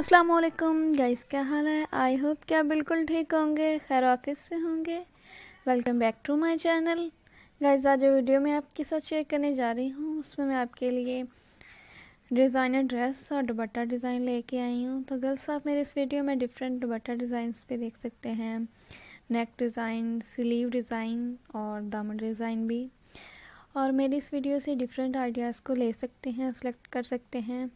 अस्सलाम वालेकुम गाइस क्या हाल है आई होप क्या बिल्कुल ठीक होंगे खैर ऑफिस से होंगे welcome back to my channel guys आज वीडियो में आपके साथ शेयर करने जा रही हूँ उसमें मैं आपके लिए डिज़ाइनर ड्रेस और दुपट्टा डिज़ाइन लेके आई हूँ तो गर्ल्स आप मेरे इस वीडियो में डिफरेंट दुपट्टा डिज़ाइन भी देख सकते हैं नेक डिज़ाइन स्लीव डिज़ाइन और दामन डिज़ाइन भी और मेरी इस वीडियो से डिफरेंट आइडियाज़ को ले सकते हैं सेलेक्ट कर सकते हैं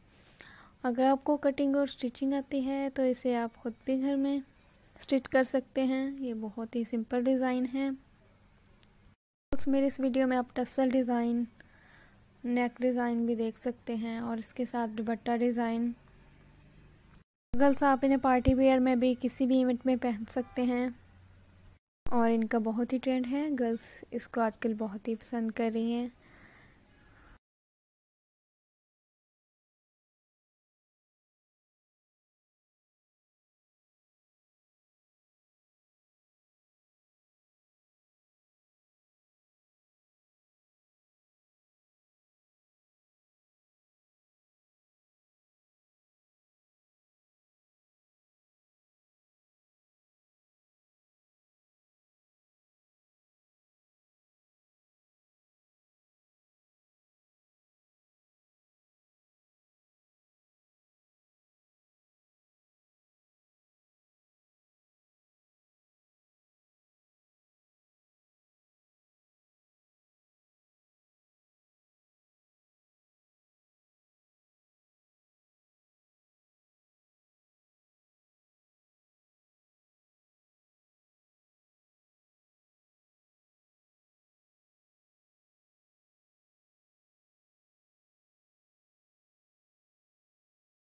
अगर आपको कटिंग और स्टिचिंग आती है तो इसे आप खुद भी घर में स्टिच कर सकते हैं ये बहुत ही सिंपल डिज़ाइन है तो मेरे इस वीडियो में आप टसल डिज़ाइन नेक डिज़ाइन भी देख सकते हैं और इसके साथ दुपट्टा डिज़ाइन गर्ल्स आप इन्हें पार्टी वेयर में भी किसी भी इवेंट में पहन सकते हैं और इनका बहुत ही ट्रेंड है गर्ल्स इसको आजकल बहुत ही पसंद कर रही हैं